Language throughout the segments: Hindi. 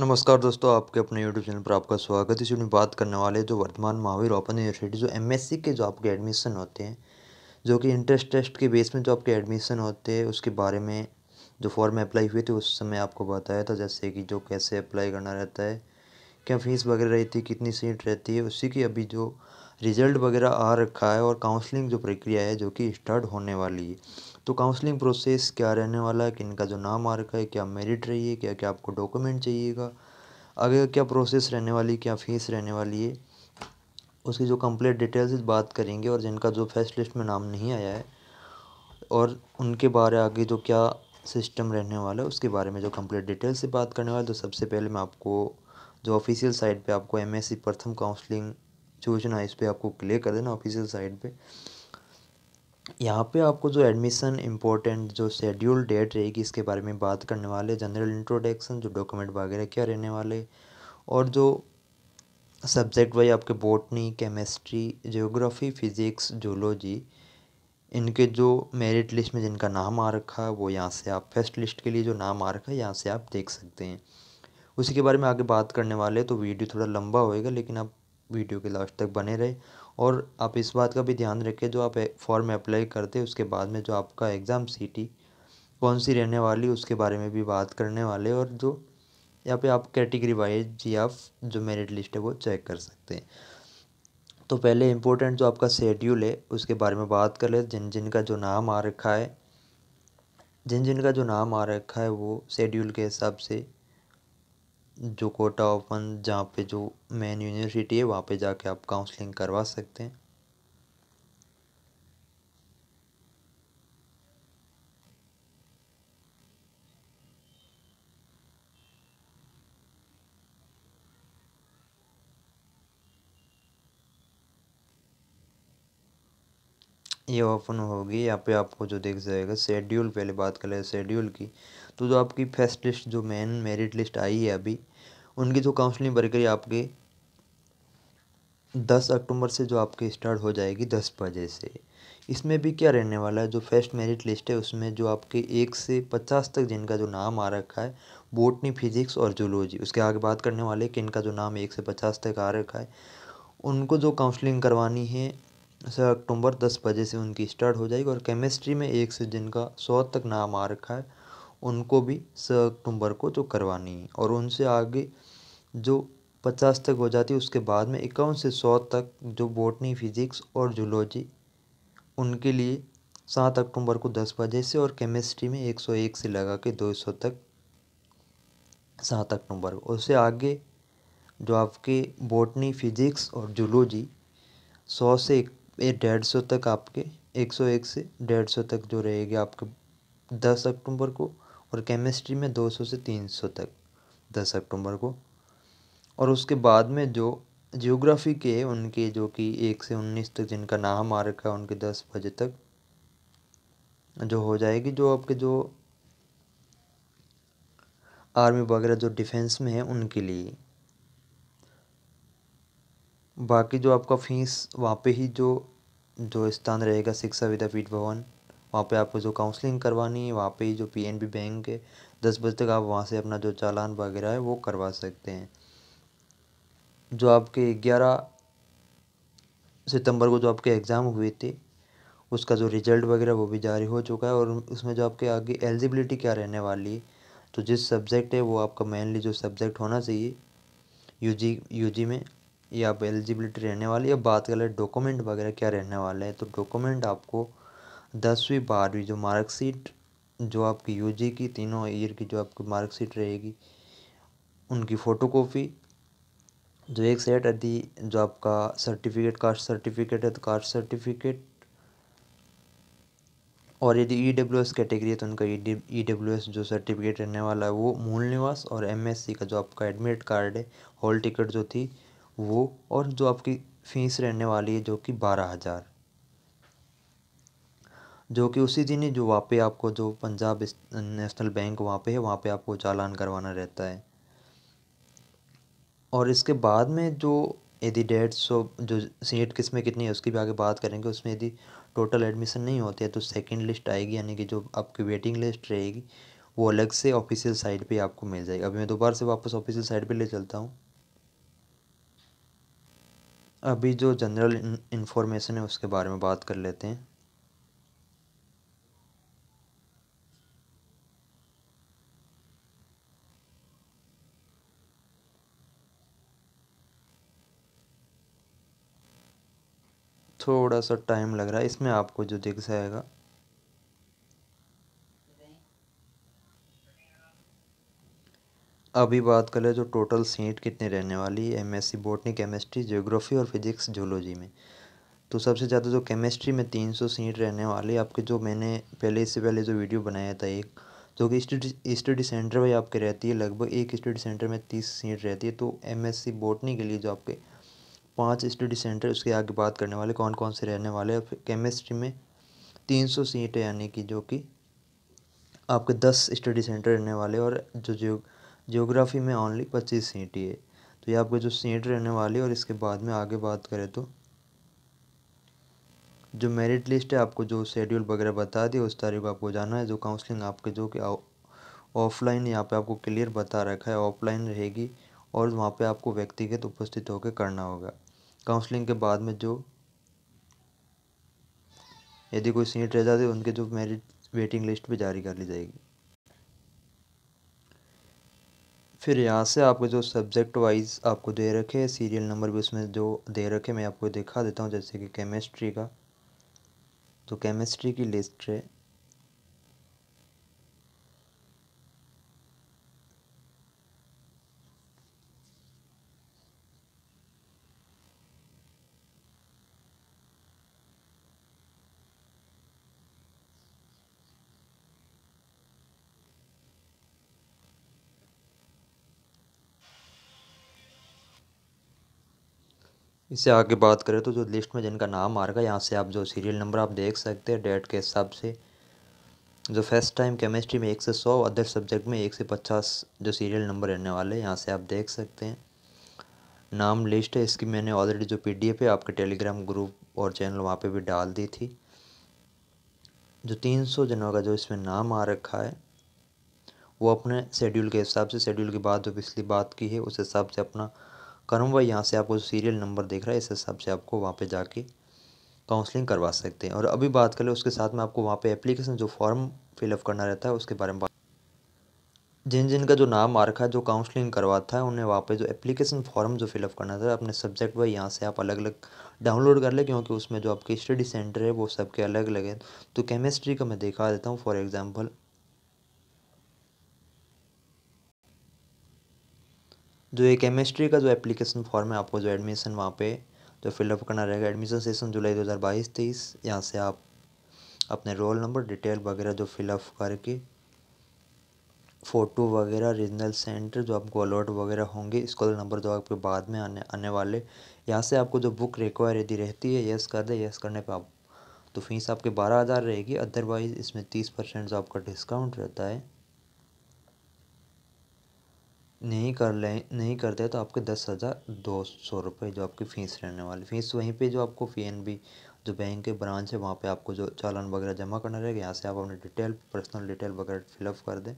नमस्कार दोस्तों आपके अपने YouTube चैनल पर आपका स्वागत है इसी में बात करने वाले जो वर्तमान महावीर ओपन यूनिवर्सिटी जो एम के जो आपके एडमिशन होते हैं जो कि इंट्रेंस टेस्ट के बेस में जो आपके एडमिशन होते हैं उसके बारे में जो फॉर्म अप्लाई हुए थे उस समय आपको बताया था जैसे कि जो कैसे अप्लाई करना रहता है क्या फीस वगैरह रहती है कितनी सीट रहती है उसी की अभी जो रिजल्ट वगैरह आ रखा है और काउंसलिंग जो प्रक्रिया है जो कि स्टार्ट होने वाली है तो काउंसलिंग प्रोसेस क्या रहने वाला है कि इनका जो नाम आ रखा है क्या मेरिट रही है क्या क्या आपको डॉक्यूमेंट चाहिएगा आगे क्या प्रोसेस रहने वाली क्या फ़ीस रहने वाली है उसकी जो कंप्लीट डिटेल्स बात करेंगे और जिनका जो फर्स्ट लिस्ट में नाम नहीं आया है और उनके बारे आगे जो क्या सिस्टम रहने वाला है उसके बारे में जो कंप्लीट डिटेल से बात करने वाला तो सबसे पहले मैं आपको जो ऑफिशियल साइट पे आपको एम एस सी प्रथम काउंसलिंग सूचना इस पर आपको क्लियर कर देना ऑफिशियल साइट पे यहाँ पे आपको जो एडमिशन इम्पोर्टेंट जो शेड्यूल डेट रहेगी इसके बारे में बात करने वाले जनरल इंट्रोडक्शन जो डॉक्यूमेंट वगैरह क्या रहने वाले और जो सब्जेक्ट वाइज आपके botany chemistry geography physics zoology इनके जो मेरिट लिस्ट में जिनका नाम आ रखा है वो यहाँ से आप फर्स्ट लिस्ट के लिए जो नाम आ रखा है यहाँ से आप देख सकते हैं उसी के बारे में आगे बात करने वाले तो वीडियो थोड़ा लंबा होएगा लेकिन आप वीडियो के लास्ट तक बने रहे और आप इस बात का भी ध्यान रखें जो आप फॉर्म अप्लाई करते हैं उसके बाद में जो आपका एग्ज़ाम सिटी कौन सी रहने वाली उसके बारे में भी बात करने वाले और जो यहाँ पे आप कैटेगरी वाइज जी आप जो मेरिट लिस्ट है वो चेक कर सकते हैं तो पहले इम्पोर्टेंट जो आपका शेड्यूल है उसके बारे में बात कर ले जिन जिन का जो नाम आ रखा है जिन जिन का जो नाम आ रखा है वो शेड्यूल के हिसाब से जो कोटा ओपन जहाँ पे जो मेन यूनिवर्सिटी है वहाँ पे जाके आप काउंसलिंग करवा सकते हैं ये ओपन होगी यहाँ पे आपको जो देख जाएगा शेड्यूल पहले बात कर ले शेड्यूल की तो जो आपकी फर्स्ट लिस्ट जो मेन मेरिट लिस्ट आई है अभी उनकी जो काउंसलिंग प्रक्रिया आपके दस अक्टूबर से जो आपके स्टार्ट हो जाएगी दस बजे से इसमें भी क्या रहने वाला है जो फर्स्ट मेरिट लिस्ट है उसमें जो आपके एक से पचास तक जिनका जो नाम आ रखा है बोटनी फिजिक्स और जूलॉजी उसके आगे बात करने वाले कि इनका जो नाम एक से पचास तक आ रखा है उनको जो काउंसलिंग करवानी है सर अक्टूबर दस बजे से उनकी स्टार्ट हो जाएगी और केमिस्ट्री में एक से जिनका सौ तक नाम आ रखा है उनको भी स अक्टूबर को जो तो करवानी है और उनसे आगे जो पचास तक हो जाती है उसके बाद में इक्यावन से सौ तक जो बॉटनी फिजिक्स और जूलॉजी उनके लिए सात अक्टूबर को दस बजे से और केमिस्ट्री में एक सौ एक से लगा के दो सौ तक सात अक्टूबर उससे आगे जो आपके बॉटनी फिजिक्स और जूलॉजी सौ से एक डेढ़ सौ तक आपके एक सौ एक से डेढ़ सौ तक जो रहेगा आपके दस अक्टूबर को और केमिस्ट्री में 200 से 300 तक 10 अक्टूबर को और उसके बाद में जो जियोग्राफी के उनके जो कि एक से उन्नीस तक जिनका नाम आ रखा है उनके दस बजे तक जो हो जाएगी जो आपके जो आर्मी वगैरह जो डिफेंस में है उनके लिए बाकी जो आपका फीस वहाँ पे ही जो जो स्थान रहेगा शिक्षा विद्यापीठ भवन वहाँ पे आपको जो काउंसलिंग करवानी है वहाँ पे जो पीएनबी बैंक है दस बजे तक आप वहाँ से अपना जो चालान वगैरह है वो करवा सकते हैं जो आपके ग्यारह सितंबर को जो आपके एग्ज़ाम हुए थे उसका जो रिजल्ट वगैरह वो भी जारी हो चुका है और उसमें जो आपके आगे एलिजिबिलिटी क्या रहने वाली है तो जिस सब्जेक्ट है वो आपका मेनली जो सब्जेक्ट होना चाहिए यू जी में या आप एलिजिबिलिटी रहने वाली है बात कर ले डॉक्यूमेंट वगैरह क्या रहने वाला है तो डॉक्यूमेंट आपको दसवीं बारहवीं जो मार्कशीट जो आपकी जी की तीनों ईयर की जो आपकी मार्कशीट रहेगी उनकी फ़ोटोकॉपी जो एक सेट यदि जो आपका सर्टिफिकेट कास्ट सर्टिफिकेट है तो कास्ट सर्टिफिकेट और यदि ई डब्ल्यू एस कैटेगरी है तो उनका ई डब्ल्यू एस जो सर्टिफिकेट रहने वाला है वो मूल निवास और एम एस सी का जो आपका एडमिट कार्ड है हॉल टिकट जो थी वो और जो आपकी फ़ीस रहने वाली है जो कि बारह हज़ार जो कि उसी दिन ही जो वहाँ पे आपको जो पंजाब नेशनल बैंक वहाँ पे है वहाँ पे आपको चालान करवाना रहता है और इसके बाद में जो यदि डेढ़ सौ जो सीट किस में कितनी है उसकी भी आगे बात करेंगे उसमें यदि टोटल एडमिशन नहीं होती है तो सेकेंड लिस्ट आएगी यानी कि जो आपकी वेटिंग लिस्ट रहेगी वो अलग से ऑफिशियल साइट पे आपको मिल जाएगी अभी मैं दोबारा से वापस ऑफिशियल साइट पे ले चलता हूँ अभी जो जनरल इन्फॉर्मेशन है उसके बारे में बात कर लेते हैं थोड़ा सा टाइम लग रहा है इसमें आपको जो दिख जाएगा अभी बात करें जो टोटल सीट कितनी रहने वाली है एमएससी बोटनी केमिस्ट्री जियोग्राफी और फिजिक्स जूलॉजी में तो सबसे ज़्यादा जो केमिस्ट्री में तीन सौ सीट रहने वाली आपके जो मैंने पहले इससे पहले जो वीडियो बनाया था एक जो कि स्टडी स्टडी सेंटर में आपके रहती है लगभग एक स्टडी सेंटर में तीस सीट रहती है तो एमएससी बोटनी के लिए जो आपके पाँच स्टडी सेंटर उसके आगे बात करने वाले कौन कौन से रहने वाले और केमिस्ट्री में तीन सौ सीटें यानी कि जो कि आपके दस स्टडी सेंटर रहने वाले और जो जियो जियोग्राफी में ओनली पच्चीस सीट है तो ये आपको जो सीट रहने वाली और इसके बाद में आगे बात करें तो जो मेरिट लिस्ट है आपको जो शेड्यूल वगैरह बता दिया उस तारीख को आपको जाना है जो काउंसलिंग आपके जो कि ऑफलाइन यहाँ पे आपको क्लियर बता रखा है ऑफलाइन रहेगी और वहाँ पे आपको व्यक्तिगत उपस्थित होकर करना होगा काउंसलिंग के बाद में जो यदि कोई सीट रह जाती उनके जो मेरिट वेटिंग लिस्ट भी जारी कर ली जाएगी फिर यहाँ से आपको जो सब्जेक्ट वाइज आपको दे रखे हैं सीरियल नंबर भी उसमें जो दे रखे मैं आपको दिखा देता हूँ जैसे कि केमिस्ट्री का तो केमिस्ट्री की लिस्ट है इससे आगे बात करें तो जो लिस्ट में जिनका नाम आ रहा है यहाँ से आप जो सीरियल नंबर आप देख सकते हैं डेट के हिसाब से जो फर्स्ट टाइम केमिस्ट्री में एक से सौ अदर सब्जेक्ट में एक से पचास जो सीरियल नंबर रहने वाले हैं यहाँ से आप देख सकते हैं नाम लिस्ट है इसकी मैंने ऑलरेडी जो पी है आपके टेलीग्राम ग्रुप और चैनल वहाँ पर भी डाल दी थी जो तीन सौ जनों का जो इसमें नाम आ रखा है वो अपने शेड्यूल के हिसाब से शेड्यूल के बाद जो पिछली बात की है उस हिसाब से अपना करूँगा यहाँ से आपको सीरियल नंबर देख रहा है इस हिसाब से आपको वहाँ पर जाके काउंसलिंग करवा सकते हैं और अभी बात कर ले उसके साथ में आपको वहाँ पे एप्लीकेशन जो फॉर्म फिलअप करना रहता है उसके बारे में बात जिन जिन का जो नाम आ रखा है जो काउंसलिंग करवाता है उन्हें वहाँ पे जो एप्लीकेशन फॉर्म जो फिलअप करना था अपने सब्जेक्ट वाइज यहाँ से आप अलग अलग डाउनलोड कर लें क्योंकि उसमें जो आपके स्टडी सेंटर है वो सबके अलग अलग हैं तो केमिस्ट्री का मैं देखा देता हूँ फॉर एग्ज़ाम्पल जो ये केमिस्ट्री का जो एप्लीकेशन फॉर्म है आपको जो एडमिशन वहाँ पे जो फिलअप करना रहेगा एडमिशन सेशन जुलाई दो हज़ार बाईस तेईस यहाँ से आप अपने रोल नंबर डिटेल वगैरह जो फिलअप करके फ़ोटो वगैरह रीजनल सेंटर जो आपको अलॉट वगैरह होंगे स्कॉलर नंबर जो आपके बाद में आने आने वाले यहाँ से आपको जो बुक रिक्वायर यदि रहती है येस कर दे येस करने पर आप तो फीस आपके बारह हज़ार रहेगी अदरवाइज़ इसमें तीस परसेंट जो आपका डिस्काउंट रहता है नहीं कर लें नहीं करते तो आपके दस हज़ार दो सौ रुपये जो आपकी फ़ीस रहने वाली फ़ीस वहीं पे जो आपको पी एन बी जो बैंक के ब्रांच है वहाँ पे आपको जो चालान वगैरह जमा करना रहेगा यहाँ से आप अपनी डिटेल पर्सनल डिटेल वगैरह फिलअप कर दें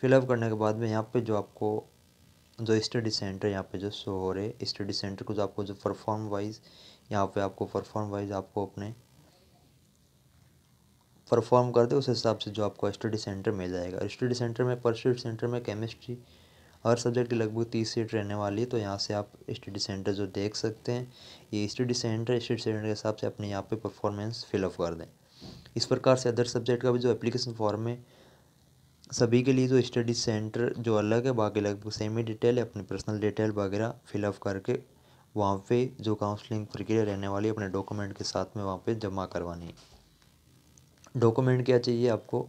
फिलअप करने के बाद में यहाँ पे जो आपको जो स्टडी सेंटर यहाँ पे जो शो हो रहे स्टडी सेंटर को जो आपको जो परफॉर्म वाइज यहाँ पे आपको परफॉर्म वाइज आपको अपने परफॉर्म कर दे उस हिसाब से जो आपको स्टडी सेंटर मिल जाएगा स्टडी सेंटर में पर स्टडी सेंटर में केमिस्ट्री हर सब्जेक्ट की लगभग तीस सीट रहने वाली है तो यहाँ से आप स्टडी सेंटर जो देख सकते हैं ये स्टडी सेंटर स्टडी सेंटर के हिसाब से अपने यहाँ पे परफॉर्मेंस फिलअप कर दें इस प्रकार से अदर सब्जेक्ट का भी जो एप्लीकेशन फॉर्म है सभी के लिए जो स्टडी सेंटर जो अलग है बाकी लगभग सेमी डिटेल है अपनी पर्सनल डिटेल वगैरह फिलअप करके वहाँ पे जो काउंसलिंग प्रक्रिया रहने वाली है अपने डॉक्यूमेंट के साथ में वहाँ पे जमा करवानी है डॉक्यूमेंट क्या चाहिए आपको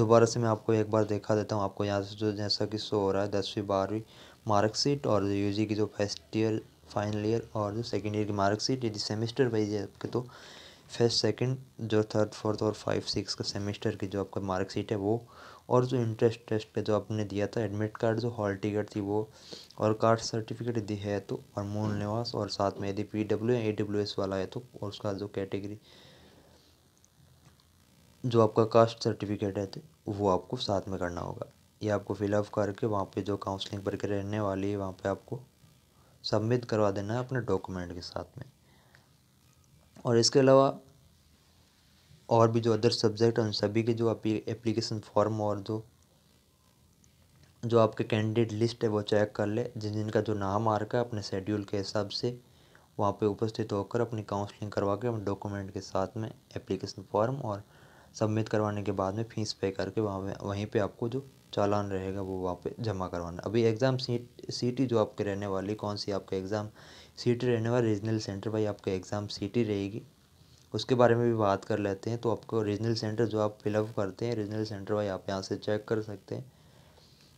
दोबारा से मैं आपको एक बार देखा देता हूँ आपको यहाँ से जो जैसा कि शो हो रहा है दसवीं बारहवीं मार्कशीट और जी की जो फर्स्ट ईयर फाइनल ईयर और जो सेकेंड ईयर की मार्कशीट यदि सेमेस्टर वाइज है आपके तो फर्स्ट सेकंड जो थर्ड फोर्थ और फाइव सिक्स का सेमेस्टर की जो आपका मार्कशीट है वो और जो इंटरेस्ट टेस्ट पे जो आपने दिया था एडमिट कार्ड जो हॉल टिकट थी वो और कास्ट सर्टिफिकेट दी है तो और मूल निवास और साथ में यदि पी डब्ल्यू या ए डब्ल्यू एस वाला है तो और उसका जो कैटेगरी जो आपका कास्ट सर्टिफिकेट है तो वो आपको साथ में करना होगा ये आपको फिलअप करके वहाँ पे जो काउंसलिंग पर रहने वाली है वहाँ पे आपको सबमिट करवा देना है अपने डॉक्यूमेंट के साथ में और इसके अलावा और भी जो अदर सब्जेक्ट हैं उन सभी के जो एप्लीकेशन फॉर्म और जो जो आपके कैंडिडेट लिस्ट है वो चेक कर ले जिन जिनका जो नाम आ रखा है अपने शेड्यूल के हिसाब से वहाँ पे उपस्थित होकर अपनी काउंसलिंग करवा के अपने डॉक्यूमेंट के साथ में एप्लीकेशन फॉर्म और सबमिट करवाने के बाद में फ़ीस पे करके वहाँ पे वहीं पे आपको जो चालान रहेगा वो वहाँ पे जमा करवाना अभी एग्ज़ाम सीट सीटी जो आपके रहने वाली कौन सी आपका एग्ज़ाम सीटी रहने वाली रीजनल सेंटर वाई आपका एग्ज़ाम सीटी रहेगी उसके बारे में भी बात कर लेते हैं तो आपको रीजनल सेंटर जो आप फिलअप करते हैं रीजनल सेंटर वाई आप यहाँ से चेक कर सकते हैं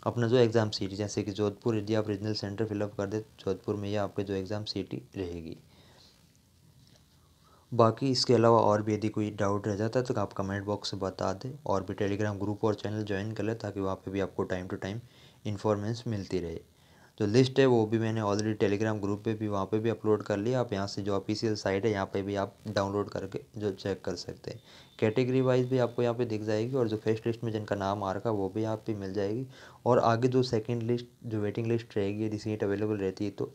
अपना जो एग्ज़ाम सिटी जैसे कि जोधपुर यदि आप रीजनल सेंटर फिलअप कर दे जोधपुर में ही आपके जो एग्ज़ाम सिटी रहेगी बाकी इसके अलावा और भी यदि कोई डाउट रह जाता है तो आप कमेंट बॉक्स से बता दें और भी टेलीग्राम ग्रुप और चैनल ज्वाइन कर लें ताकि वहाँ पे भी आपको टाइम टू टाइम इन्फॉर्मेशन मिलती रहे जो लिस्ट है वो भी मैंने ऑलरेडी टेलीग्राम ग्रुप पे भी वहाँ पे भी अपलोड कर लिया आप यहाँ से जो ऑफिशियल साइट है यहाँ पे भी आप डाउनलोड करके जो चेक कर सकते हैं कैटेगरी वाइज भी आपको यहाँ पे दिख जाएगी और जो फर्स्ट लिस्ट में जिनका नाम आ रखा वो भी यहाँ पे मिल जाएगी और आगे जो सेकेंड लिस्ट जो वेटिंग लिस्ट रहेगी यदि सीट अवेलेबल रहती है तो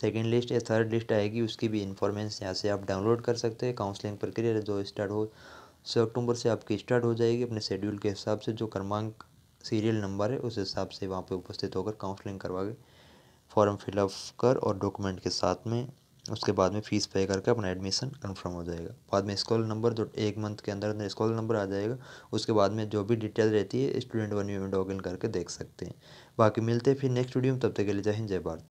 सेकेंड लिस्ट या थर्ड लिस्ट आएगी उसकी भी इन्फॉर्मेशन यहाँ से आप डाउनलोड कर सकते हैं काउंसलिंग प्रक्रिया जो स्टार्ट हो सौ अक्टूबर से आपकी स्टार्ट हो जाएगी अपने शेड्यूल के हिसाब से जो क्रमांक सीरियल नंबर है उस हिसाब से वहाँ पे उपस्थित होकर काउंसलिंग करवा के फॉर्म फिलअप कर और डॉक्यूमेंट के साथ में उसके बाद में फ़ीस पे करके अपना एडमिशन कंफर्म हो जाएगा बाद में स्कॉल नंबर जो एक मंथ के अंदर अंदर स्कॉल नंबर आ जाएगा उसके बाद में जो भी डिटेल रहती है स्टूडेंट वन में लॉग इन करके देख सकते हैं बाकी मिलते हैं फिर नेक्स्ट वीडियो में तब तक के लिए जय हिंद जय भारत